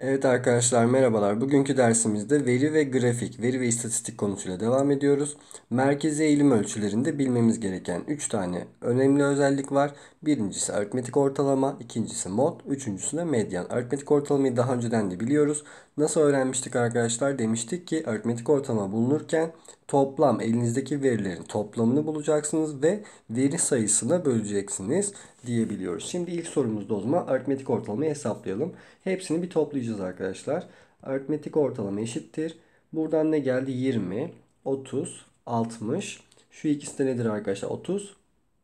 Evet arkadaşlar merhabalar. Bugünkü dersimizde veri ve grafik, veri ve istatistik konusuyla devam ediyoruz. Merkezi eğilim ölçülerinde bilmemiz gereken 3 tane önemli özellik var. Birincisi aritmetik ortalama, ikincisi mod, üçüncüsü de medyan. Aritmetik ortalamayı daha önceden de biliyoruz. Nasıl öğrenmiştik arkadaşlar? Demiştik ki aritmetik ortalama bulunurken toplam elinizdeki verilerin toplamını bulacaksınız ve veri sayısına böleceksiniz diyebiliyoruz. Şimdi ilk sorumuzda o zaman aritmetik ortalamayı hesaplayalım. Hepsini bir toplayacağız arkadaşlar. Aritmetik ortalama eşittir. Buradan ne geldi? 20, 30, 60. Şu ikisi de nedir arkadaşlar? 30,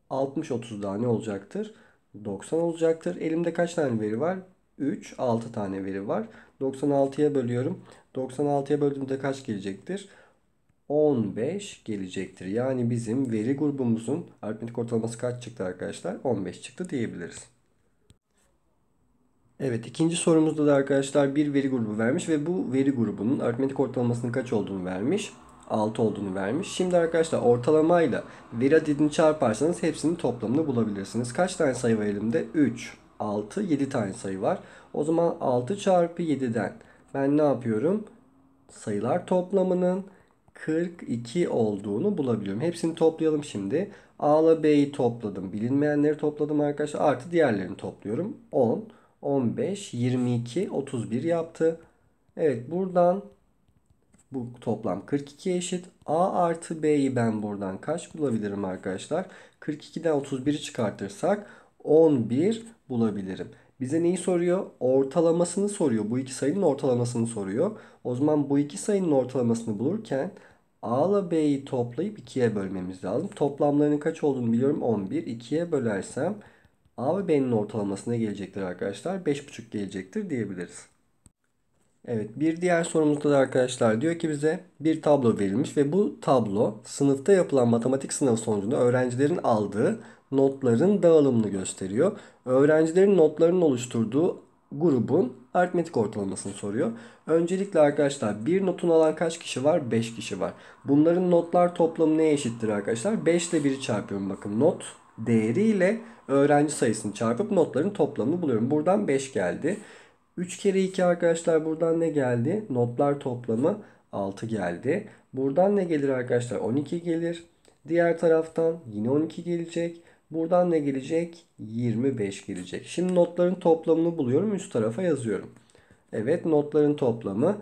60, 30 daha ne olacaktır? 90 olacaktır. Elimde kaç tane veri var? 3, 6 tane veri var. 96'ya bölüyorum. 96'ya böldüğümde kaç gelecektir? 15 gelecektir. Yani bizim veri grubumuzun aritmetik ortalaması kaç çıktı arkadaşlar? 15 çıktı diyebiliriz. Evet ikinci sorumuzda da arkadaşlar bir veri grubu vermiş ve bu veri grubunun aritmetik ortalamasının kaç olduğunu vermiş. 6 olduğunu vermiş. Şimdi arkadaşlar ortalamayla veri adedini çarparsanız hepsinin toplamını bulabilirsiniz. Kaç tane sayı var elimde? 3, 6, 7 tane sayı var. O zaman 6 çarpı 7'den ben ne yapıyorum? Sayılar toplamının 42 olduğunu bulabiliyorum. Hepsini toplayalım şimdi. A A'la B'yi topladım. Bilinmeyenleri topladım arkadaşlar. Artı diğerlerini topluyorum. 10, 15, 22, 31 yaptı. Evet buradan bu toplam 42 eşit. A artı B'yi ben buradan kaç bulabilirim arkadaşlar? 42'den 31'i çıkartırsak 11 bulabilirim. Bize neyi soruyor? Ortalamasını soruyor. Bu iki sayının ortalamasını soruyor. O zaman bu iki sayının ortalamasını bulurken A ile B'yi toplayıp 2'ye bölmemiz lazım. Toplamlarının kaç olduğunu biliyorum 11. 2'ye bölersem A ve B'nin ortalamasına gelecektir arkadaşlar. 5,5 gelecektir diyebiliriz. Evet bir diğer sorumuzda da arkadaşlar diyor ki bize bir tablo verilmiş ve bu tablo sınıfta yapılan matematik sınavı sonucunda öğrencilerin aldığı notların dağılımını gösteriyor. Öğrencilerin notlarının oluşturduğu grubun aritmetik ortalamasını soruyor. Öncelikle arkadaşlar bir notun alan kaç kişi var? 5 kişi var. Bunların notlar toplamı neye eşittir arkadaşlar? 5 ile 1'i çarpıyorum bakın not değeri ile öğrenci sayısını çarpıp notların toplamını buluyorum. Buradan 5 geldi. 3 kere 2 arkadaşlar buradan ne geldi? Notlar toplamı 6 geldi. Buradan ne gelir arkadaşlar? 12 gelir. Diğer taraftan yine 12 gelecek. Buradan ne gelecek? 25 gelecek. Şimdi notların toplamını buluyorum. Üst tarafa yazıyorum. Evet notların toplamı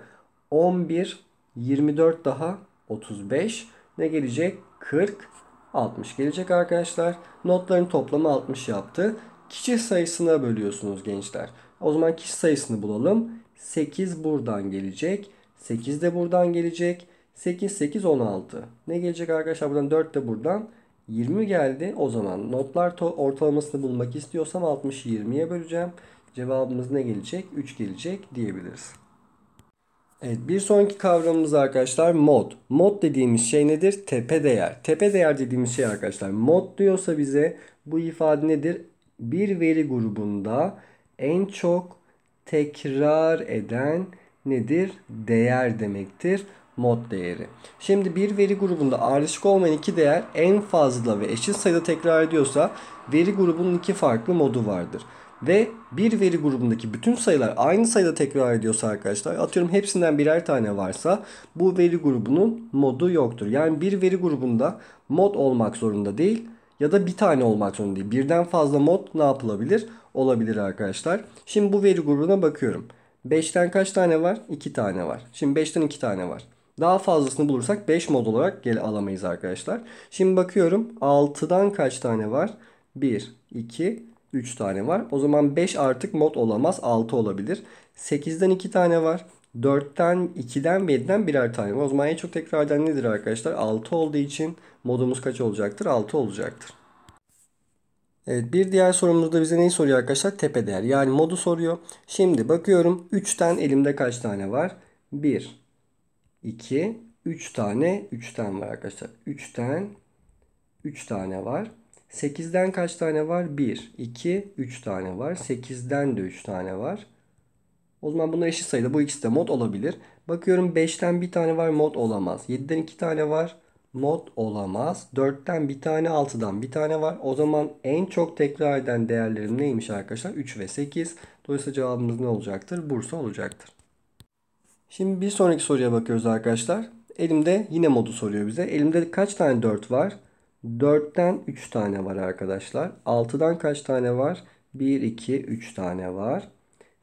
11, 24 daha 35. Ne gelecek? 40, 60 gelecek arkadaşlar. Notların toplamı 60 yaptı. Kişi sayısına bölüyorsunuz gençler. O zaman kişi sayısını bulalım. 8 buradan gelecek. 8 de buradan gelecek. 8, 8, 16. Ne gelecek arkadaşlar? Buradan 4 de buradan. 20 geldi. O zaman notlar ortalamasını bulmak istiyorsam 60'ı 20'ye böleceğim. Cevabımız ne gelecek? 3 gelecek diyebiliriz. Evet bir sonraki kavramımız arkadaşlar mod. Mod dediğimiz şey nedir? Tepe değer. Tepe değer dediğimiz şey arkadaşlar mod diyorsa bize bu ifade nedir? Bir veri grubunda en çok tekrar eden nedir? Değer demektir mod değeri. Şimdi bir veri grubunda ayrışık olmayan iki değer en fazla ve eşit sayıda tekrar ediyorsa veri grubunun iki farklı modu vardır. Ve bir veri grubundaki bütün sayılar aynı sayıda tekrar ediyorsa arkadaşlar atıyorum hepsinden birer tane varsa bu veri grubunun modu yoktur. Yani bir veri grubunda mod olmak zorunda değil ya da bir tane olmak zorunda değil. Birden fazla mod ne yapılabilir? Olabilir arkadaşlar. Şimdi bu veri grubuna bakıyorum. 5'ten kaç tane var? 2 tane var. Şimdi 5'ten 2 tane var. Daha fazlasını bulursak 5 mod olarak gel alamayız arkadaşlar. Şimdi bakıyorum 6'dan kaç tane var? 1, 2, 3 tane var. O zaman 5 artık mod olamaz 6 olabilir. 8'den 2 tane var. 4'ten 2'den ve 7'den birer tane var. O zaman en çok tekrar eden nedir arkadaşlar? 6 olduğu için modumuz kaç olacaktır? 6 olacaktır. Evet bir diğer sorumuzda bize neyi soruyor arkadaşlar? Tepe değer yani modu soruyor. Şimdi bakıyorum 3'ten elimde kaç tane var? 1, 2, 3 tane 3'ten var arkadaşlar. 3'ten 3 tane var. 8'den kaç tane var? 1, 2, 3 tane var. 8'den de 3 tane var. O zaman bunlar eşit sayıda. Bu ikisi de mod olabilir. Bakıyorum 5'ten bir tane var mod olamaz. 7'den 2 tane var mod olamaz. 4'ten bir tane 6'dan bir tane var. O zaman en çok tekrar eden değerlerim neymiş arkadaşlar? 3 ve 8. Dolayısıyla cevabımız ne olacaktır? Bursa olacaktır. Şimdi bir sonraki soruya bakıyoruz arkadaşlar. Elimde yine modu soruyor bize. Elimde kaç tane 4 var? 4'ten 3 tane var arkadaşlar. 6'dan kaç tane var? 1, 2, 3 tane var.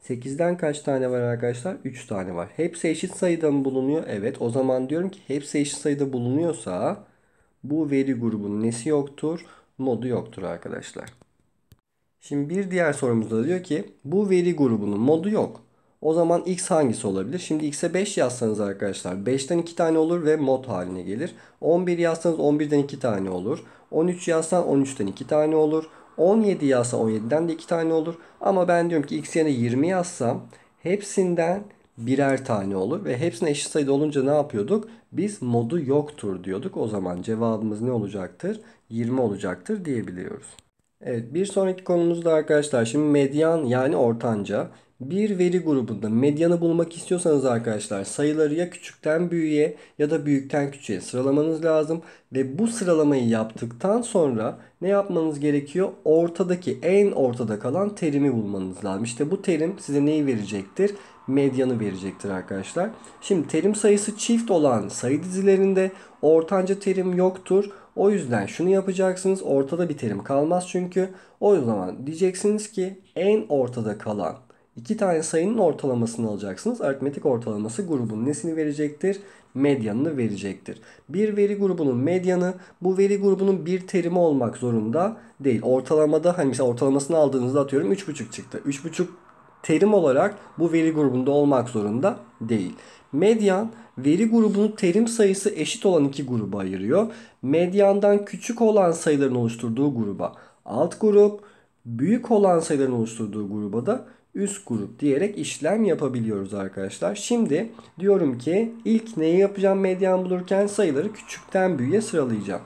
8'den kaç tane var arkadaşlar? 3 tane var. Hepsi eşit sayıda mı bulunuyor? Evet. O zaman diyorum ki hepsi eşit sayıda bulunuyorsa bu veri grubunun nesi yoktur? Modu yoktur arkadaşlar. Şimdi bir diğer sorumuzda diyor ki bu veri grubunun modu yok. O zaman x hangisi olabilir? Şimdi x'e 5 yazsanız arkadaşlar 5'ten 2 tane olur ve mod haline gelir. 11 yazsanız 11'den 2 tane olur. 13 yazsan 13'ten 2 tane olur. 17 yazsa 17'den de 2 tane olur. Ama ben diyorum ki x yerine 20 yazsam hepsinden birer tane olur. Ve hepsine eşit sayıda olunca ne yapıyorduk? Biz modu yoktur diyorduk. O zaman cevabımız ne olacaktır? 20 olacaktır diyebiliyoruz. Evet bir sonraki konumuzda arkadaşlar şimdi medyan yani ortanca. Bir veri grubunda medyanı bulmak istiyorsanız arkadaşlar sayıları ya küçükten büyüğe ya da büyükten küçüğe sıralamanız lazım. Ve bu sıralamayı yaptıktan sonra ne yapmanız gerekiyor? Ortadaki en ortada kalan terimi bulmanız lazım. İşte bu terim size neyi verecektir? Medyanı verecektir arkadaşlar. Şimdi terim sayısı çift olan sayı dizilerinde ortanca terim yoktur. O yüzden şunu yapacaksınız. Ortada bir terim kalmaz çünkü. O zaman diyeceksiniz ki en ortada kalan İki tane sayının ortalamasını alacaksınız. Aritmetik ortalaması grubun nesini verecektir? Medyanını verecektir. Bir veri grubunun medyanı bu veri grubunun bir terimi olmak zorunda değil. Ortalamada hani mesela ortalamasını aldığınızda atıyorum 3.5 çıktı. 3.5 terim olarak bu veri grubunda olmak zorunda değil. Medyan veri grubunun terim sayısı eşit olan iki gruba ayırıyor. Medyandan küçük olan sayıların oluşturduğu gruba alt grup, büyük olan sayıların oluşturduğu gruba da üst grup diyerek işlem yapabiliyoruz arkadaşlar. Şimdi diyorum ki ilk neyi yapacağım medyan bulurken sayıları küçükten büyüğe sıralayacağım.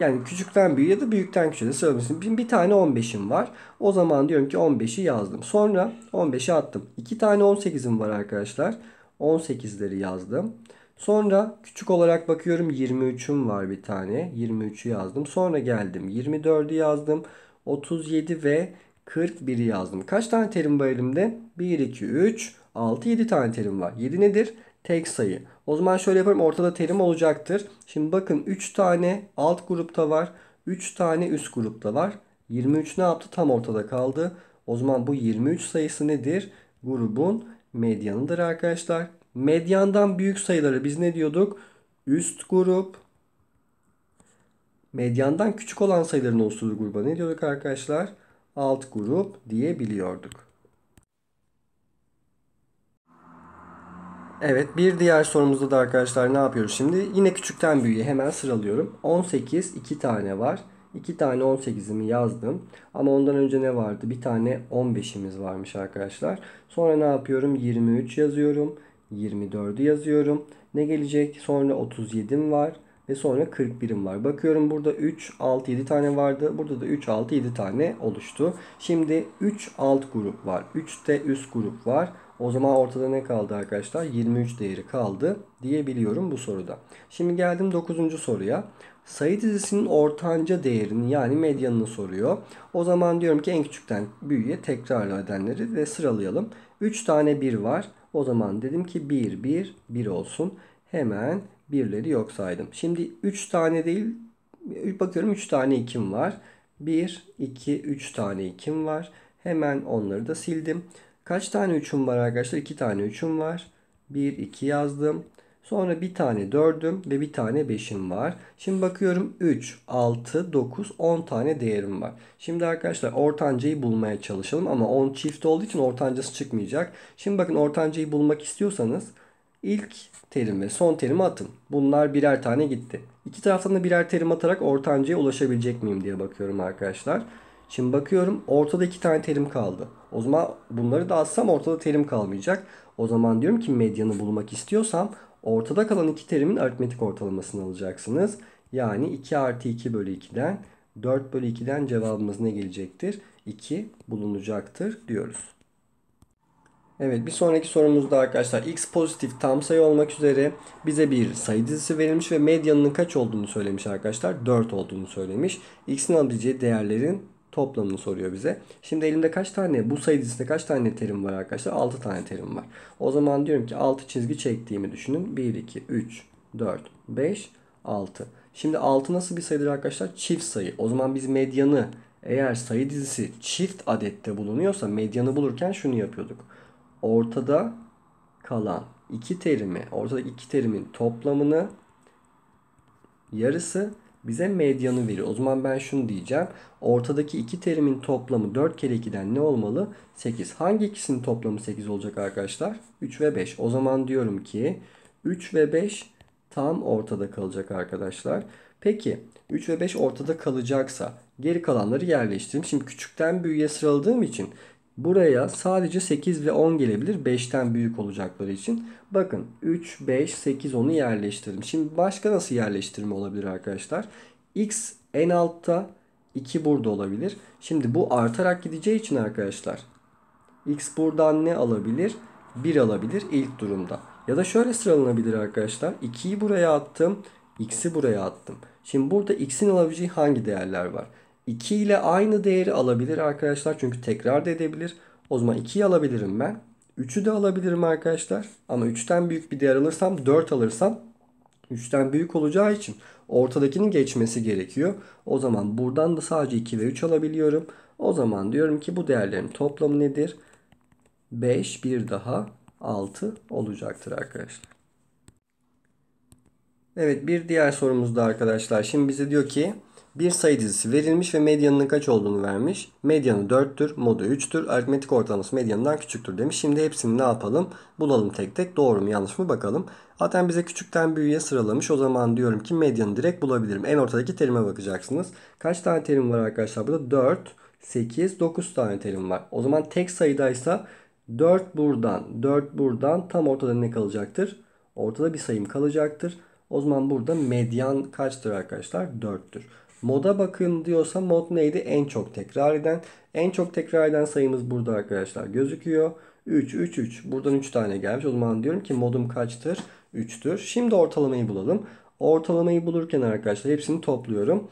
Yani küçükten büyüğe ya da büyükten küçüğe sıralamışsın. Bir, tane 15'im var. O zaman diyorum ki 15'i yazdım. Sonra 15'i attım. İki tane 18'im var arkadaşlar. 18'leri yazdım. Sonra küçük olarak bakıyorum 23'üm var bir tane. 23'ü yazdım. Sonra geldim 24'ü yazdım. 37 ve 41 yazdım. Kaç tane terim var elimde? 1, 2, 3, 6, 7 tane terim var. 7 nedir? Tek sayı. O zaman şöyle yaparım. Ortada terim olacaktır. Şimdi bakın 3 tane alt grupta var. 3 tane üst grupta var. 23 ne yaptı? Tam ortada kaldı. O zaman bu 23 sayısı nedir? Grubun medyanıdır arkadaşlar. Medyandan büyük sayıları biz ne diyorduk? Üst grup. Medyandan küçük olan sayıların oluşturduğu gruba ne diyorduk arkadaşlar? alt grup diyebiliyorduk. Evet bir diğer sorumuzda da arkadaşlar ne yapıyoruz şimdi? Yine küçükten büyüğe hemen sıralıyorum. 18 2 tane var. 2 tane 18'imi yazdım. Ama ondan önce ne vardı? Bir tane 15'imiz varmış arkadaşlar. Sonra ne yapıyorum? 23 yazıyorum. 24'ü yazıyorum. Ne gelecek? Sonra 37'im var ve sonra 40 birim var. Bakıyorum burada 3, 6, 7 tane vardı. Burada da 3, 6, 7 tane oluştu. Şimdi 3 alt grup var. 3 de üst grup var. O zaman ortada ne kaldı arkadaşlar? 23 değeri kaldı diyebiliyorum bu soruda. Şimdi geldim 9. soruya. Sayı dizisinin ortanca değerini yani medyanını soruyor. O zaman diyorum ki en küçükten büyüğe tekrarlı edenleri de sıralayalım. 3 tane 1 var. O zaman dedim ki 1, 1, 1 olsun. Hemen birleri yok saydım. Şimdi 3 tane değil bakıyorum 3 tane ikim var. 1, 2, 3 tane ikim var. Hemen onları da sildim. Kaç tane 3'üm var arkadaşlar? 2 tane 3'üm var. 1, 2 yazdım. Sonra bir tane 4'üm ve bir tane 5'im var. Şimdi bakıyorum 3, 6, 9, 10 tane değerim var. Şimdi arkadaşlar ortancayı bulmaya çalışalım ama 10 çift olduğu için ortancası çıkmayacak. Şimdi bakın ortancayı bulmak istiyorsanız İlk terim ve son terimi atın. Bunlar birer tane gitti. İki taraftan da birer terim atarak ortancaya ulaşabilecek miyim diye bakıyorum arkadaşlar. Şimdi bakıyorum ortada iki tane terim kaldı. O zaman bunları da atsam ortada terim kalmayacak. O zaman diyorum ki medyanı bulmak istiyorsam ortada kalan iki terimin aritmetik ortalamasını alacaksınız. Yani 2 artı 2 bölü 2'den 4 bölü 2'den cevabımız ne gelecektir? 2 bulunacaktır diyoruz. Evet bir sonraki sorumuzda arkadaşlar x pozitif tam sayı olmak üzere bize bir sayı dizisi verilmiş ve medyanının kaç olduğunu söylemiş arkadaşlar. 4 olduğunu söylemiş. x'in alabileceği değerlerin toplamını soruyor bize. Şimdi elimde kaç tane bu sayı dizisinde kaç tane terim var arkadaşlar? 6 tane terim var. O zaman diyorum ki 6 çizgi çektiğimi düşünün. 1, 2, 3, 4, 5, 6. Şimdi 6 nasıl bir sayıdır arkadaşlar? Çift sayı. O zaman biz medyanı eğer sayı dizisi çift adette bulunuyorsa medyanı bulurken şunu yapıyorduk ortada kalan iki terimi, ortadaki iki terimin toplamını yarısı bize medyanı veriyor. O zaman ben şunu diyeceğim. Ortadaki iki terimin toplamı 4 kere 2'den ne olmalı? 8. Hangi ikisinin toplamı 8 olacak arkadaşlar? 3 ve 5. O zaman diyorum ki 3 ve 5 tam ortada kalacak arkadaşlar. Peki 3 ve 5 ortada kalacaksa geri kalanları yerleştireyim. Şimdi küçükten büyüğe sıraladığım için Buraya sadece 8 ve 10 gelebilir 5'ten büyük olacakları için. Bakın 3, 5, 8, 10'u yerleştirdim. Şimdi başka nasıl yerleştirme olabilir arkadaşlar? X en altta 2 burada olabilir. Şimdi bu artarak gideceği için arkadaşlar X buradan ne alabilir? 1 alabilir ilk durumda. Ya da şöyle sıralanabilir arkadaşlar. 2'yi buraya attım. X'i buraya attım. Şimdi burada X'in alabileceği hangi değerler var? 2 ile aynı değeri alabilir arkadaşlar. Çünkü tekrar da edebilir. O zaman 2'yi alabilirim ben. 3'ü de alabilirim arkadaşlar. Ama 3'ten büyük bir değer alırsam 4 alırsam 3'ten büyük olacağı için ortadakinin geçmesi gerekiyor. O zaman buradan da sadece 2 ve 3 alabiliyorum. O zaman diyorum ki bu değerlerin toplamı nedir? 5 bir daha 6 olacaktır arkadaşlar. Evet bir diğer sorumuz da arkadaşlar. Şimdi bize diyor ki bir sayı dizisi verilmiş ve medyanının kaç olduğunu vermiş. Medyanı 4'tür, modu 3'tür, aritmetik ortalaması medyanından küçüktür demiş. Şimdi hepsini ne yapalım? Bulalım tek tek doğru mu yanlış mı bakalım. Zaten bize küçükten büyüğe sıralamış. O zaman diyorum ki medyanı direkt bulabilirim. En ortadaki terime bakacaksınız. Kaç tane terim var arkadaşlar burada? 4, 8, 9 tane terim var. O zaman tek sayıdaysa 4 buradan, 4 buradan tam ortada ne kalacaktır? Ortada bir sayım kalacaktır. O zaman burada medyan kaçtır arkadaşlar? 4'tür. Moda bakın diyorsa mod neydi? En çok tekrar eden. En çok tekrar eden sayımız burada arkadaşlar gözüküyor. 3, 3, 3. Buradan 3 tane gelmiş. O zaman diyorum ki modum kaçtır? 3'tür. Şimdi ortalamayı bulalım. Ortalamayı bulurken arkadaşlar hepsini topluyorum.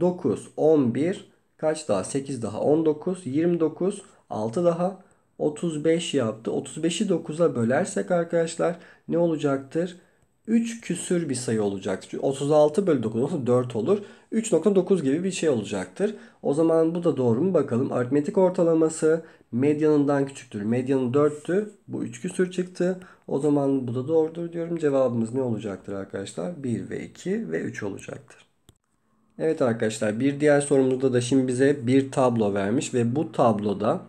9, 11, kaç daha? 8 daha, 19, 29, 6 daha, 35 yaptı. 35'i 9'a bölersek arkadaşlar ne olacaktır? 3 küsür bir sayı olacaktır. 36 bölü 9 olsa 4 olur. 3.9 gibi bir şey olacaktır. O zaman bu da doğru mu bakalım. Aritmetik ortalaması medyanından küçüktür. Medyanın 4'tü. Bu 3 küsür çıktı. O zaman bu da doğrudur diyorum. Cevabımız ne olacaktır arkadaşlar? 1 ve 2 ve 3 olacaktır. Evet arkadaşlar bir diğer sorumuzda da şimdi bize bir tablo vermiş ve bu tabloda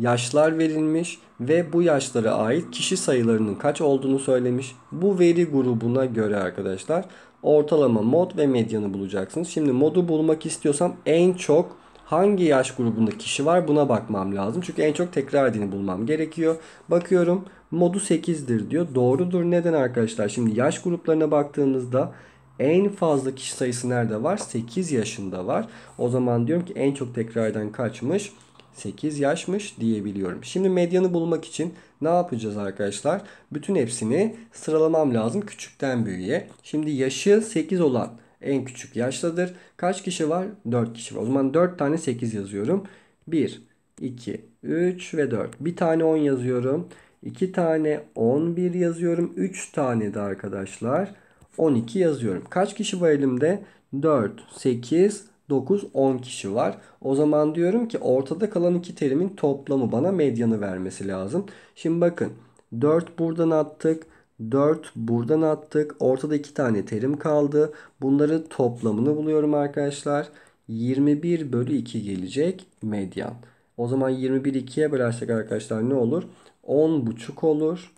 yaşlar verilmiş ve bu yaşlara ait kişi sayılarının kaç olduğunu söylemiş. Bu veri grubuna göre arkadaşlar ortalama mod ve medyanı bulacaksınız. Şimdi modu bulmak istiyorsam en çok hangi yaş grubunda kişi var buna bakmam lazım. Çünkü en çok tekrar edeni bulmam gerekiyor. Bakıyorum modu 8'dir diyor. Doğrudur. Neden arkadaşlar? Şimdi yaş gruplarına baktığımızda en fazla kişi sayısı nerede var? 8 yaşında var. O zaman diyorum ki en çok tekrardan kaçmış? 8 yaşmış diyebiliyorum. Şimdi medyanı bulmak için ne yapacağız arkadaşlar? Bütün hepsini sıralamam lazım küçükten büyüğe. Şimdi yaşı 8 olan en küçük yaşlıdır. Kaç kişi var? 4 kişi var. O zaman 4 tane 8 yazıyorum. 1, 2, 3 ve 4. Bir tane 10 yazıyorum. 2 tane 11 yazıyorum. 3 tane de arkadaşlar 12 yazıyorum. Kaç kişi var elimde? 4, 8, 9, 10 kişi var. O zaman diyorum ki ortada kalan iki terimin toplamı bana medyanı vermesi lazım. Şimdi bakın 4 buradan attık. 4 buradan attık. Ortada 2 tane terim kaldı. Bunları toplamını buluyorum arkadaşlar. 21 bölü 2 gelecek medyan. O zaman 21 2'ye bölersek arkadaşlar ne olur? 10,5 olur.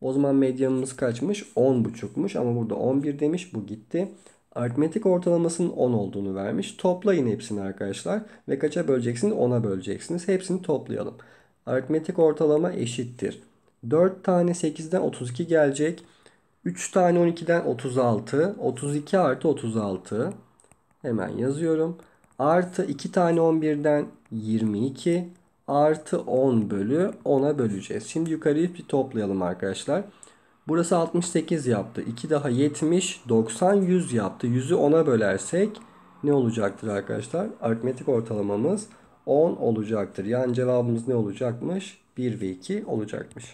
O zaman medyanımız kaçmış? 10,5'muş ama burada 11 demiş. Bu gitti. Aritmetik ortalamasının 10 olduğunu vermiş. Toplayın hepsini arkadaşlar. Ve kaça böleceksiniz? 10'a böleceksiniz. Hepsini toplayalım. Aritmetik ortalama eşittir. 4 tane 8'den 32 gelecek. 3 tane 12'den 36. 32 artı 36. Hemen yazıyorum. Artı 2 tane 11'den 22. Artı 10 bölü 10'a böleceğiz. Şimdi yukarıyı bir toplayalım arkadaşlar. Arkadaşlar. Burası 68 yaptı. 2 daha 70, 90, 100 yaptı. 100'ü 10'a bölersek ne olacaktır arkadaşlar? Aritmetik ortalamamız 10 olacaktır. Yani cevabımız ne olacakmış? 1 ve 2 olacakmış.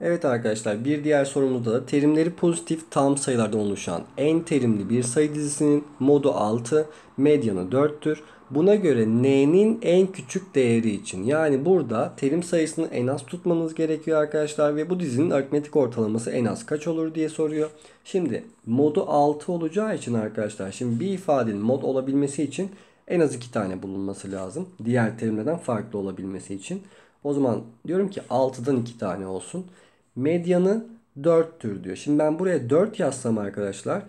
Evet arkadaşlar bir diğer sorumuzda da terimleri pozitif tam sayılardan oluşan en terimli bir sayı dizisinin modu 6, medyanı 4'tür. Buna göre n'nin en küçük değeri için yani burada terim sayısını en az tutmanız gerekiyor arkadaşlar ve bu dizinin aritmetik ortalaması en az kaç olur diye soruyor. Şimdi modu 6 olacağı için arkadaşlar şimdi bir ifadenin mod olabilmesi için en az 2 tane bulunması lazım. Diğer terimlerden farklı olabilmesi için. O zaman diyorum ki 6'dan 2 tane olsun. Medyanı 4'tür diyor. Şimdi ben buraya 4 yazsam arkadaşlar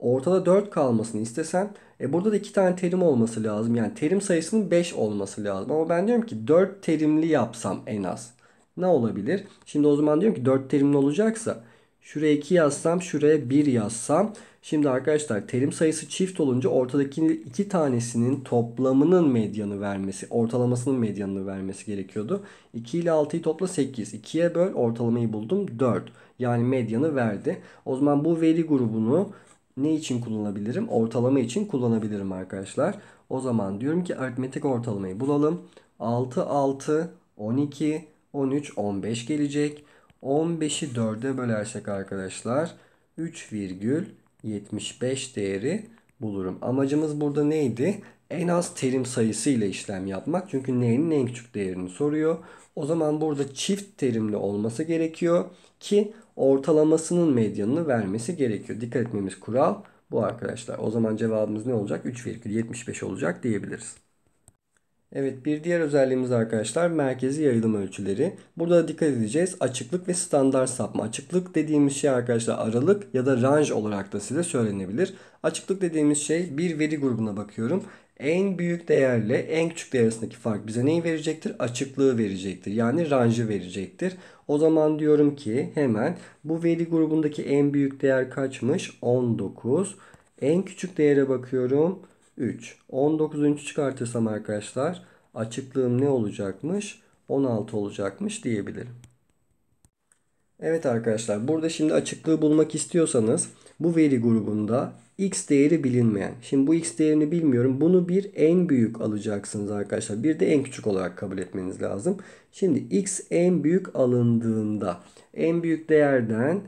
ortada 4 kalmasını istesem. E burada da iki tane terim olması lazım. Yani terim sayısının 5 olması lazım. Ama ben diyorum ki 4 terimli yapsam en az. Ne olabilir? Şimdi o zaman diyorum ki 4 terimli olacaksa şuraya 2 yazsam şuraya 1 yazsam. Şimdi arkadaşlar terim sayısı çift olunca ortadaki iki tanesinin toplamının medyanı vermesi, ortalamasının medyanını vermesi gerekiyordu. 2 ile 6'yı topla 8. 2'ye böl ortalamayı buldum 4. Yani medyanı verdi. O zaman bu veri grubunu ne için kullanabilirim? Ortalama için kullanabilirim arkadaşlar. O zaman diyorum ki aritmetik ortalamayı bulalım. 6, 6, 12, 13, 15 gelecek. 15'i 4'e bölersek arkadaşlar 3,75 değeri bulurum. Amacımız burada neydi? En az terim sayısı ile işlem yapmak. Çünkü n'nin en küçük değerini soruyor. O zaman burada çift terimli olması gerekiyor ki ortalamasının medyanını vermesi gerekiyor. Dikkat etmemiz kural bu arkadaşlar. O zaman cevabımız ne olacak? 3,75 olacak diyebiliriz. Evet bir diğer özelliğimiz arkadaşlar merkezi yayılım ölçüleri. Burada dikkat edeceğiz açıklık ve standart sapma. Açıklık dediğimiz şey arkadaşlar aralık ya da range olarak da size söylenebilir. Açıklık dediğimiz şey bir veri grubuna bakıyorum. En büyük değerle en küçük değer arasındaki fark bize neyi verecektir? Açıklığı verecektir. Yani ranjı verecektir. O zaman diyorum ki hemen bu veri grubundaki en büyük değer kaçmış? 19. En küçük değere bakıyorum. 3. 19'un 3'ü çıkartırsam arkadaşlar açıklığım ne olacakmış? 16 olacakmış diyebilirim. Evet arkadaşlar burada şimdi açıklığı bulmak istiyorsanız bu veri grubunda x değeri bilinmeyen. Şimdi bu x değerini bilmiyorum. Bunu bir en büyük alacaksınız arkadaşlar. Bir de en küçük olarak kabul etmeniz lazım. Şimdi x en büyük alındığında en büyük değerden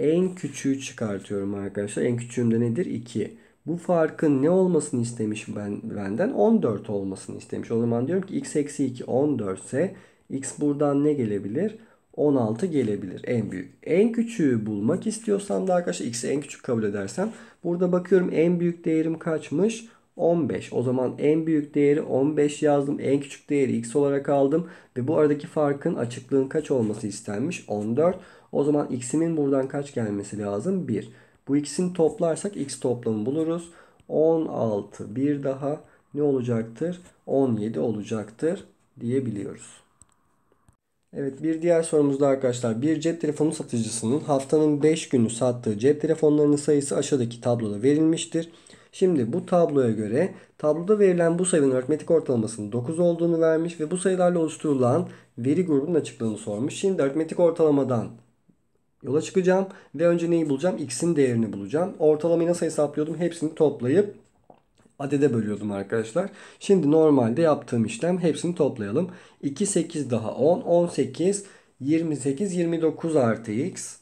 en küçüğü çıkartıyorum arkadaşlar. En küçüğümde nedir? 2. Bu farkın ne olmasını istemiş ben, benden? 14 olmasını istemiş. O zaman diyorum ki x eksi 2 14 ise x buradan ne gelebilir? 14 16 gelebilir en büyük. En küçüğü bulmak istiyorsam da arkadaşlar x'i en küçük kabul edersem burada bakıyorum en büyük değerim kaçmış? 15. O zaman en büyük değeri 15 yazdım. En küçük değeri x olarak aldım. Ve bu aradaki farkın açıklığın kaç olması istenmiş? 14. O zaman x'imin buradan kaç gelmesi lazım? 1. Bu ikisini toplarsak x toplamı buluruz. 16 bir daha ne olacaktır? 17 olacaktır diyebiliyoruz. Evet bir diğer sorumuzda arkadaşlar bir cep telefonu satıcısının haftanın 5 günü sattığı cep telefonlarının sayısı aşağıdaki tabloda verilmiştir. Şimdi bu tabloya göre tabloda verilen bu sayının aritmetik ortalamasının 9 olduğunu vermiş ve bu sayılarla oluşturulan veri grubunun açıklığını sormuş. Şimdi aritmetik ortalamadan yola çıkacağım ve önce neyi bulacağım? X'in değerini bulacağım. Ortalamayı nasıl hesaplıyordum? Hepsini toplayıp adede bölüyordum arkadaşlar. Şimdi normalde yaptığım işlem hepsini toplayalım. 2, 8 daha 10, 18, 28, 29 artı x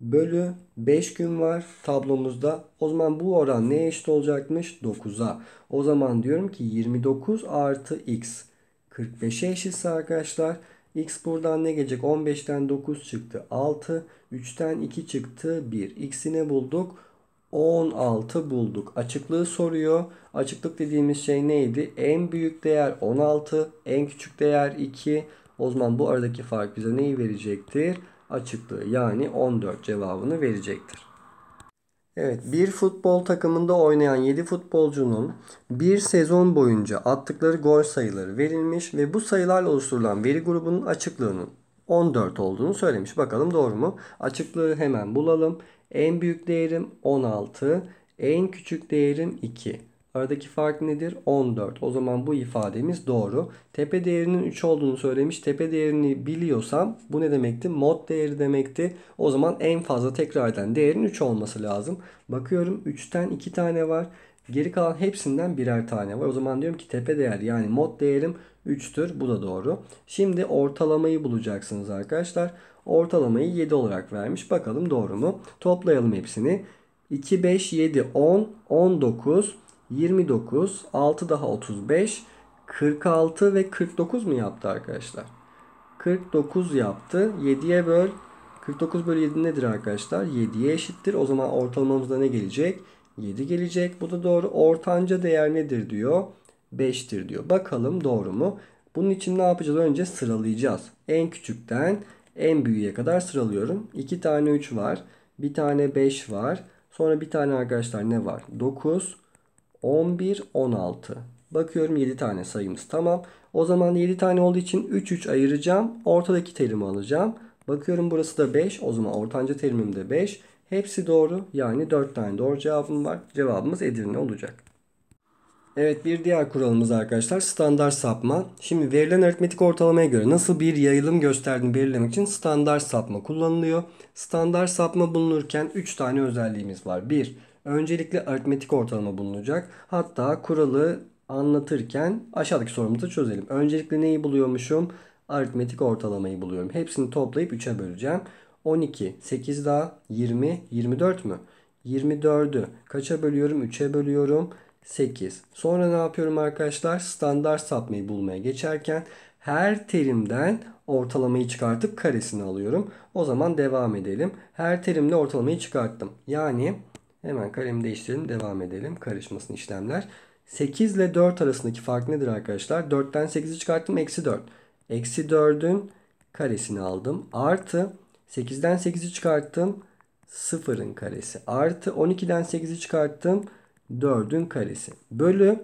bölü 5 gün var tablomuzda. O zaman bu oran neye eşit olacakmış? 9'a. O zaman diyorum ki 29 artı x 45'e eşitse arkadaşlar x buradan ne gelecek? 15'ten 9 çıktı 6, 3'ten 2 çıktı 1. x'ini bulduk. 16 bulduk. Açıklığı soruyor. Açıklık dediğimiz şey neydi? En büyük değer 16, en küçük değer 2. O zaman bu aradaki fark bize neyi verecektir? Açıklığı yani 14 cevabını verecektir. Evet, bir futbol takımında oynayan 7 futbolcunun bir sezon boyunca attıkları gol sayıları verilmiş ve bu sayılarla oluşturulan veri grubunun açıklığının 14 olduğunu söylemiş. Bakalım doğru mu? Açıklığı hemen bulalım. En büyük değerim 16. En küçük değerim 2. Aradaki fark nedir? 14. O zaman bu ifademiz doğru. Tepe değerinin 3 olduğunu söylemiş. Tepe değerini biliyorsam bu ne demekti? Mod değeri demekti. O zaman en fazla tekrar eden değerin 3 olması lazım. Bakıyorum 3'ten 2 tane var. Geri kalan hepsinden birer tane var. O zaman diyorum ki tepe değer yani mod değerim 3'tür. Bu da doğru. Şimdi ortalamayı bulacaksınız arkadaşlar. Ortalamayı 7 olarak vermiş. Bakalım doğru mu? Toplayalım hepsini. 2, 5, 7, 10, 19, 29, 6 daha 35, 46 ve 49 mu yaptı arkadaşlar? 49 yaptı. 7'ye böl. 49 bölü 7 nedir arkadaşlar? 7'ye eşittir. O zaman ortalamamızda ne gelecek? 7 gelecek. Bu da doğru. Ortanca değer nedir diyor. 5'tir diyor. Bakalım doğru mu? Bunun için ne yapacağız? Önce sıralayacağız. En küçükten en büyüğe kadar sıralıyorum. 2 tane 3 var. 1 tane 5 var. Sonra bir tane arkadaşlar ne var? 9, 11, 16. Bakıyorum 7 tane sayımız. Tamam. O zaman 7 tane olduğu için 3 3 ayıracağım. Ortadaki terimi alacağım. Bakıyorum burası da 5. O zaman ortanca terimim de 5. Hepsi doğru. Yani 4 tane doğru cevabım var. Cevabımız Edirne olacak. Evet bir diğer kuralımız arkadaşlar standart sapma. Şimdi verilen aritmetik ortalamaya göre nasıl bir yayılım gösterdiğini belirlemek için standart sapma kullanılıyor. Standart sapma bulunurken 3 tane özelliğimiz var. 1. Öncelikle aritmetik ortalama bulunacak. Hatta kuralı anlatırken aşağıdaki sorumuzu çözelim. Öncelikle neyi buluyormuşum? Aritmetik ortalamayı buluyorum. Hepsini toplayıp 3'e böleceğim. 12, 8 daha 20, 24 mü? 24'ü kaça bölüyorum? 3'e bölüyorum. 8. Sonra ne yapıyorum arkadaşlar? Standart sapmayı bulmaya geçerken her terimden ortalamayı çıkartıp karesini alıyorum. O zaman devam edelim. Her terimde ortalamayı çıkarttım. Yani hemen kalemi değiştirelim. Devam edelim. Karışmasın işlemler. 8 ile 4 arasındaki fark nedir arkadaşlar? 4'ten 8'i çıkarttım. Eksi 4. Eksi 4'ün karesini aldım. Artı 8'den 8'i çıkarttım. 0'ın karesi. Artı 12'den 8'i çıkarttım. 4'ün karesi. Bölü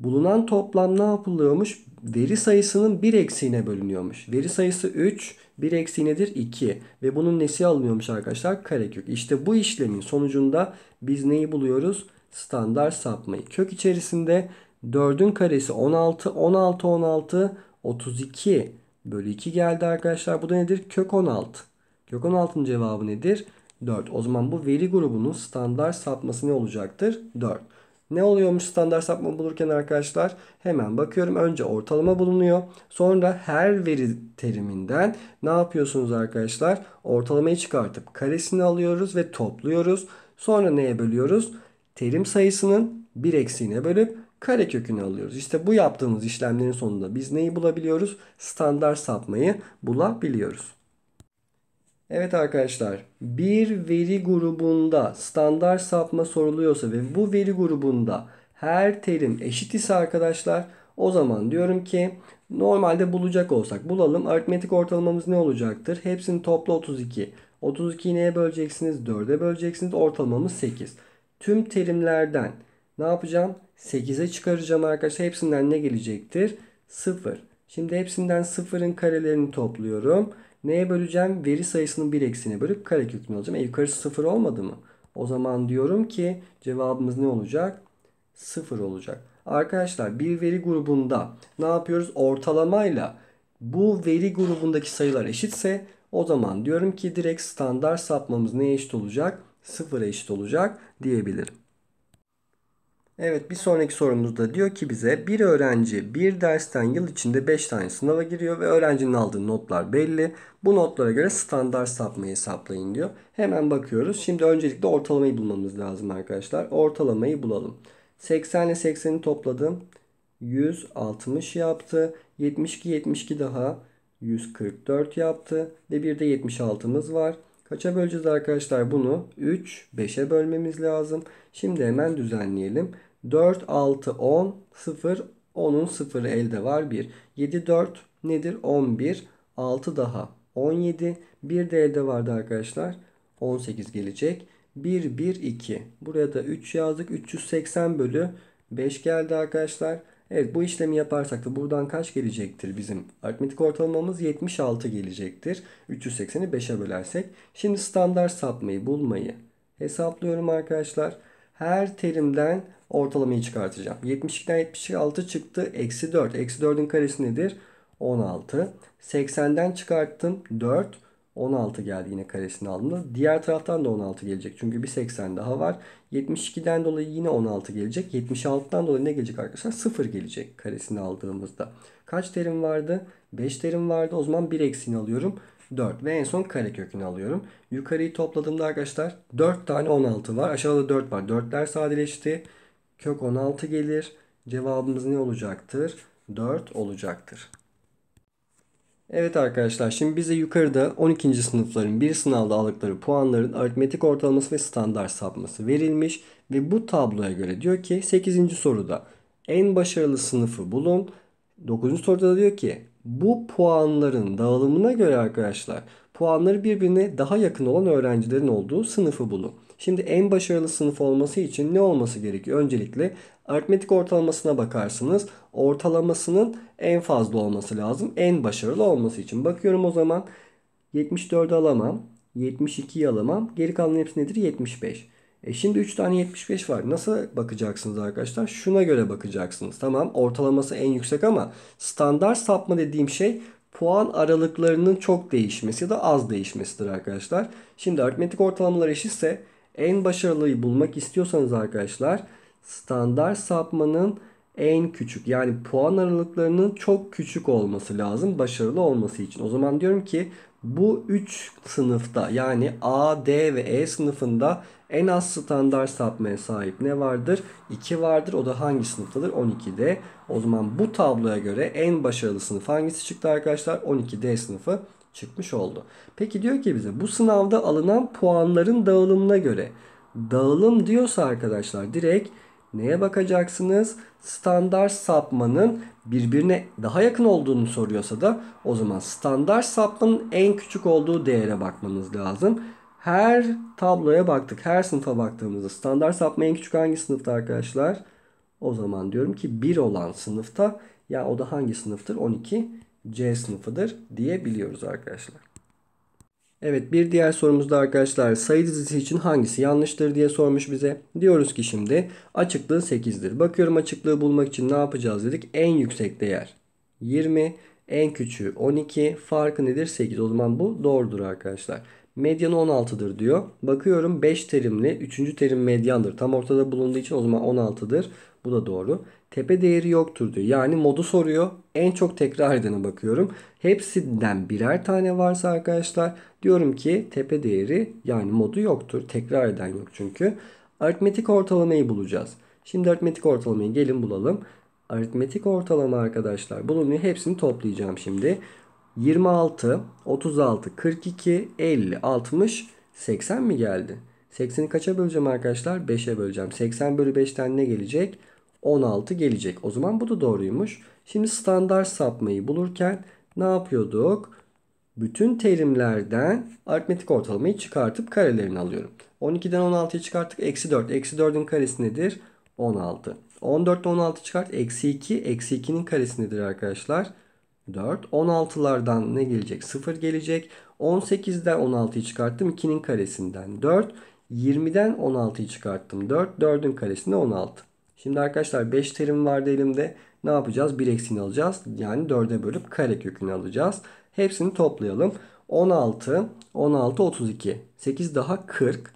bulunan toplam ne yapılıyormuş? Veri sayısının bir eksiğine bölünüyormuş. Veri sayısı 3, bir eksi nedir? 2. Ve bunun nesi alınıyormuş arkadaşlar? Karekök. İşte bu işlemin sonucunda biz neyi buluyoruz? Standart sapmayı. Kök içerisinde 4'ün karesi 16, 16, 16, 32 bölü 2 geldi arkadaşlar. Bu da nedir? Kök 16. Kök 16'nın cevabı nedir? 4. O zaman bu veri grubunun standart sapması ne olacaktır? 4. Ne oluyormuş standart sapma bulurken arkadaşlar? Hemen bakıyorum. Önce ortalama bulunuyor. Sonra her veri teriminden ne yapıyorsunuz arkadaşlar? Ortalamayı çıkartıp karesini alıyoruz ve topluyoruz. Sonra neye bölüyoruz? Terim sayısının bir eksiğine bölüp kare kökünü alıyoruz. İşte bu yaptığımız işlemlerin sonunda biz neyi bulabiliyoruz? Standart sapmayı bulabiliyoruz. Evet arkadaşlar bir veri grubunda standart sapma soruluyorsa ve bu veri grubunda her terim eşit ise arkadaşlar o zaman diyorum ki normalde bulacak olsak bulalım aritmetik ortalamamız ne olacaktır? Hepsini topla 32. 32'yi neye böleceksiniz? 4'e böleceksiniz. Ortalamamız 8. Tüm terimlerden ne yapacağım? 8'e çıkaracağım arkadaşlar. Hepsinden ne gelecektir? 0. Şimdi hepsinden 0'ın karelerini topluyorum. Neye böleceğim? Veri sayısının bir eksiğine bölüp karekökünü alacağım. E yukarısı sıfır olmadı mı? O zaman diyorum ki cevabımız ne olacak? Sıfır olacak. Arkadaşlar bir veri grubunda ne yapıyoruz? Ortalamayla bu veri grubundaki sayılar eşitse o zaman diyorum ki direkt standart sapmamız neye eşit olacak? Sıfıra eşit olacak diyebilirim. Evet bir sonraki sorumuzda diyor ki bize bir öğrenci bir dersten yıl içinde 5 tane sınava giriyor ve öğrencinin aldığı notlar belli. Bu notlara göre standart sapmayı hesaplayın diyor. Hemen bakıyoruz. Şimdi öncelikle ortalamayı bulmamız lazım arkadaşlar. Ortalamayı bulalım. 80 ile 80'i topladım. 160 yaptı. 72 72 daha 144 yaptı. Ve bir de 76'mız var. Kaça böleceğiz arkadaşlar bunu? 3, 5'e bölmemiz lazım. Şimdi hemen düzenleyelim. 4, 6, 10, 0, 10'un 0'ı elde var 1. 7, 4 nedir? 11, 6 daha 17, 1 de elde vardı arkadaşlar. 18 gelecek. 1, 1, 2. Buraya da 3 yazdık. 380 bölü 5 geldi arkadaşlar. Evet bu işlemi yaparsak da buradan kaç gelecektir bizim? Aritmetik ortalamamız 76 gelecektir. 380'i 5'e bölersek. Şimdi standart sapmayı bulmayı hesaplıyorum arkadaşlar her terimden ortalamayı çıkartacağım. 72'den 76 çıktı. Eksi 4. Eksi 4'ün karesi nedir? 16. 80'den çıkarttım. 4. 16 geldi yine karesini aldım. Diğer taraftan da 16 gelecek. Çünkü bir 80 daha var. 72'den dolayı yine 16 gelecek. 76'dan dolayı ne gelecek arkadaşlar? 0 gelecek karesini aldığımızda. Kaç terim vardı? 5 terim vardı. O zaman 1 eksiğini alıyorum. 4 ve en son kare kökünü alıyorum. Yukarıyı topladığımda arkadaşlar 4 tane 16 var. Aşağıda 4 var. 4'ler sadeleşti. Kök 16 gelir. Cevabımız ne olacaktır? 4 olacaktır. Evet arkadaşlar şimdi bize yukarıda 12. sınıfların bir sınavda aldıkları puanların aritmetik ortalaması ve standart sapması verilmiş ve bu tabloya göre diyor ki 8. soruda en başarılı sınıfı bulun. 9. soruda da diyor ki bu puanların dağılımına göre arkadaşlar puanları birbirine daha yakın olan öğrencilerin olduğu sınıfı bulun. Şimdi en başarılı sınıf olması için ne olması gerekiyor? Öncelikle aritmetik ortalamasına bakarsınız. Ortalamasının en fazla olması lazım. En başarılı olması için. Bakıyorum o zaman 74 alamam. 72 alamam. Geri kalan hepsi nedir? 75. E şimdi 3 tane 75 var. Nasıl bakacaksınız arkadaşlar? Şuna göre bakacaksınız. Tamam ortalaması en yüksek ama standart sapma dediğim şey puan aralıklarının çok değişmesi ya da az değişmesidir arkadaşlar. Şimdi aritmetik ortalamalar eşitse en başarılıyı bulmak istiyorsanız arkadaşlar standart sapmanın en küçük yani puan aralıklarının çok küçük olması lazım başarılı olması için. O zaman diyorum ki bu 3 sınıfta yani A, D ve E sınıfında en az standart sapmaya sahip ne vardır? 2 vardır. O da hangi sınıftadır? 12D. O zaman bu tabloya göre en başarılı sınıf hangisi çıktı arkadaşlar? 12D sınıfı çıkmış oldu. Peki diyor ki bize bu sınavda alınan puanların dağılımına göre dağılım diyorsa arkadaşlar direkt neye bakacaksınız? Standart sapmanın birbirine daha yakın olduğunu soruyorsa da o zaman standart sapmanın en küçük olduğu değere bakmanız lazım her tabloya baktık. Her sınıfa baktığımızda standart sapma en küçük hangi sınıfta arkadaşlar? O zaman diyorum ki 1 olan sınıfta ya o da hangi sınıftır? 12 C sınıfıdır diyebiliyoruz arkadaşlar. Evet bir diğer sorumuzda arkadaşlar sayı dizisi için hangisi yanlıştır diye sormuş bize. Diyoruz ki şimdi açıklığı 8'dir. Bakıyorum açıklığı bulmak için ne yapacağız dedik. En yüksek değer 20, en küçüğü 12, farkı nedir 8. O zaman bu doğrudur arkadaşlar. Medyanı 16'dır diyor. Bakıyorum 5 terimli 3. terim medyandır. Tam ortada bulunduğu için o zaman 16'dır. Bu da doğru. Tepe değeri yoktur diyor. Yani modu soruyor. En çok tekrar edene bakıyorum. Hepsinden birer tane varsa arkadaşlar diyorum ki tepe değeri yani modu yoktur. Tekrar eden yok çünkü. Aritmetik ortalamayı bulacağız. Şimdi aritmetik ortalamayı gelin bulalım. Aritmetik ortalama arkadaşlar bulunuyor. Hepsini toplayacağım şimdi. 26, 36, 42, 50, 60, 80 mi geldi? 80'i kaça böleceğim arkadaşlar? 5'e böleceğim. 80 bölü 5'ten ne gelecek? 16 gelecek. O zaman bu da doğruymuş. Şimdi standart sapmayı bulurken ne yapıyorduk? Bütün terimlerden aritmetik ortalamayı çıkartıp karelerini alıyorum. 12'den 16'yı çıkarttık. Eksi 4. Eksi 4'ün karesi nedir? 16. 14'ten 16 çıkart. Eksi 2. Eksi 2'nin karesi nedir arkadaşlar? 16. 4. 16'lardan ne gelecek? 0 gelecek. 18'den 16'yı çıkarttım. 2'nin karesinden 4. 20'den 16'yı çıkarttım. 4. 4'ün karesinde 16. Şimdi arkadaşlar 5 terim vardı elimde. Ne yapacağız? 1 eksiğini alacağız. Yani 4'e bölüp kare kökünü alacağız. Hepsini toplayalım. 16, 16, 32. 8 daha 40.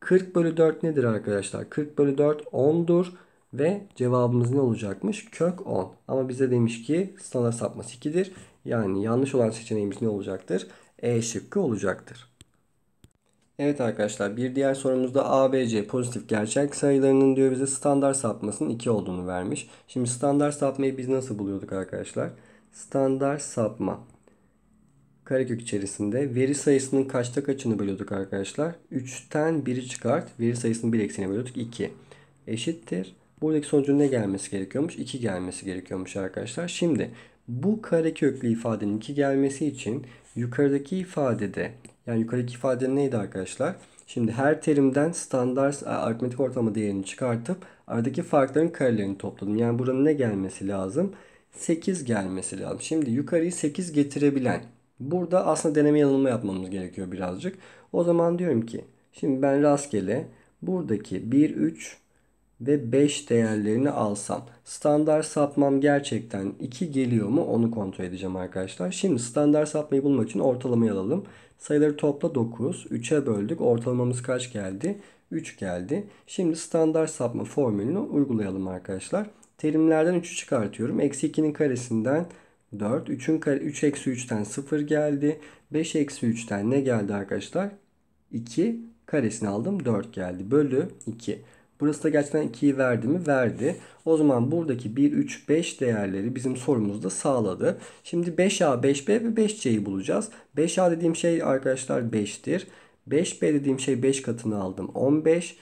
40 bölü 4 nedir arkadaşlar? 40 bölü 4 10'dur. Ve cevabımız ne olacakmış? Kök 10. Ama bize demiş ki standart sapması 2'dir. Yani yanlış olan seçeneğimiz ne olacaktır? E şıkkı olacaktır. Evet arkadaşlar bir diğer sorumuzda ABC pozitif gerçek sayılarının diyor bize standart sapmasının 2 olduğunu vermiş. Şimdi standart sapmayı biz nasıl buluyorduk arkadaşlar? Standart sapma karekök içerisinde veri sayısının kaçta kaçını bölüyorduk arkadaşlar? 3'ten 1'i çıkart. Veri sayısının bir eksiğine bölüyorduk. 2 eşittir. Buradaki sonucun ne gelmesi gerekiyormuş? 2 gelmesi gerekiyormuş arkadaşlar. Şimdi bu kareköklü ifadenin 2 gelmesi için yukarıdaki ifadede yani yukarıdaki ifade neydi arkadaşlar? Şimdi her terimden standart e, aritmetik ortalama değerini çıkartıp aradaki farkların karelerini topladım. Yani buranın ne gelmesi lazım? 8 gelmesi lazım. Şimdi yukarıyı 8 getirebilen. Burada aslında deneme yanılma yapmamız gerekiyor birazcık. O zaman diyorum ki şimdi ben rastgele buradaki 1, 3, ve 5 değerlerini alsam standart sapmam gerçekten 2 geliyor mu onu kontrol edeceğim arkadaşlar. Şimdi standart sapmayı bulmak için ortalamayı alalım. Sayıları topla 9, 3'e böldük. Ortalamamız kaç geldi? 3 geldi. Şimdi standart sapma formülünü uygulayalım arkadaşlar. Terimlerden 3'ü çıkartıyorum. Eksi 2'nin karesinden 4. 3'ün kare 3 eksi 3'ten 0 geldi. 5 eksi 3'ten ne geldi arkadaşlar? 2 karesini aldım. 4 geldi. Bölü 2. Burası da gerçekten 2'yi verdi mi? Verdi. O zaman buradaki 1, 3, 5 değerleri bizim sorumuzda sağladı. Şimdi 5A, 5B ve 5C'yi bulacağız. 5A dediğim şey arkadaşlar 5'tir. 5B dediğim şey 5 katını aldım 15.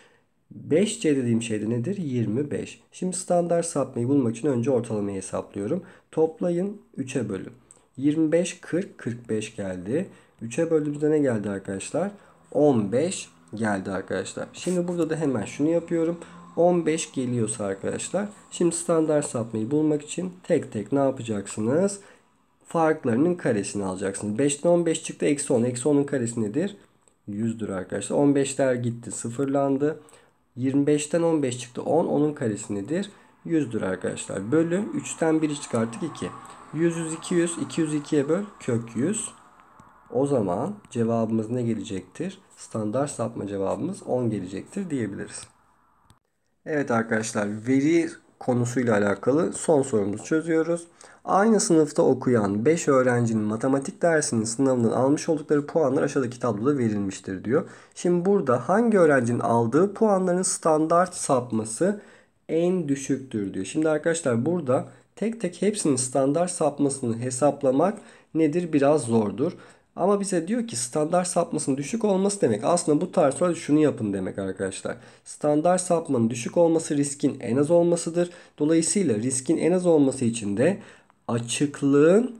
5C dediğim şey de nedir? 25. Şimdi standart sapmayı bulmak için önce ortalamayı hesaplıyorum. Toplayın 3'e bölün. 25, 40, 45 geldi. 3'e böldüğümüzde ne geldi arkadaşlar? 15 geldi arkadaşlar. Şimdi burada da hemen şunu yapıyorum. 15 geliyorsa arkadaşlar. Şimdi standart sapmayı bulmak için tek tek ne yapacaksınız? Farklarının karesini alacaksınız. 5'ten 15 çıktı. Eksi 10. Eksi 10'un karesi nedir? 100'dür arkadaşlar. 15'ler gitti. Sıfırlandı. 25'ten 15 çıktı. 10. 10'un karesi nedir? 100'dür arkadaşlar. Bölü 3'ten 1'i çıkarttık 2. 100, 100, 200. 202'ye böl. Kök 100. O zaman cevabımız ne gelecektir? Standart sapma cevabımız 10 gelecektir diyebiliriz. Evet arkadaşlar veri konusuyla alakalı son sorumuzu çözüyoruz. Aynı sınıfta okuyan 5 öğrencinin matematik dersinin sınavından almış oldukları puanlar aşağıdaki tabloda verilmiştir diyor. Şimdi burada hangi öğrencinin aldığı puanların standart sapması en düşüktür diyor. Şimdi arkadaşlar burada tek tek hepsinin standart sapmasını hesaplamak nedir? Biraz zordur. Ama bize diyor ki standart sapmasının düşük olması demek. Aslında bu tarz şunu yapın demek arkadaşlar. Standart sapmanın düşük olması riskin en az olmasıdır. Dolayısıyla riskin en az olması için de açıklığın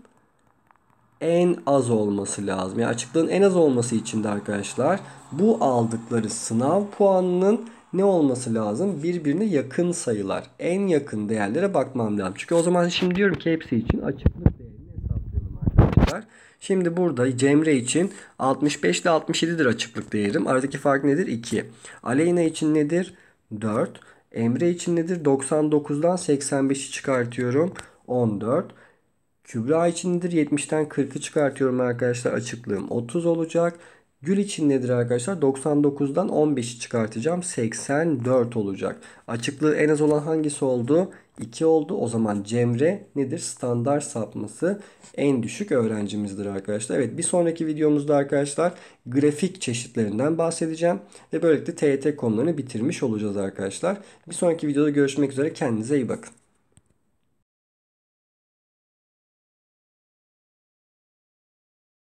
en az olması lazım. Yani açıklığın en az olması için de arkadaşlar bu aldıkları sınav puanının ne olması lazım? Birbirine yakın sayılar. En yakın değerlere bakmam lazım. Çünkü o zaman şimdi diyorum ki hepsi için açıklık değeri. Şimdi burada Cemre için 65 ile 67'dir açıklık değerim. Aradaki fark nedir? 2. Aleyna için nedir? 4. Emre için nedir? 99'dan 85'i çıkartıyorum. 14. Kübra için nedir? 70'ten 40'ı çıkartıyorum arkadaşlar. Açıklığım 30 olacak. Gül için nedir arkadaşlar? 99'dan 15'i çıkartacağım. 84 olacak. Açıklığı en az olan hangisi oldu? 2 oldu. O zaman Cemre nedir? Standart sapması en düşük öğrencimizdir arkadaşlar. Evet bir sonraki videomuzda arkadaşlar grafik çeşitlerinden bahsedeceğim. Ve böylelikle TET konularını bitirmiş olacağız arkadaşlar. Bir sonraki videoda görüşmek üzere. Kendinize iyi bakın.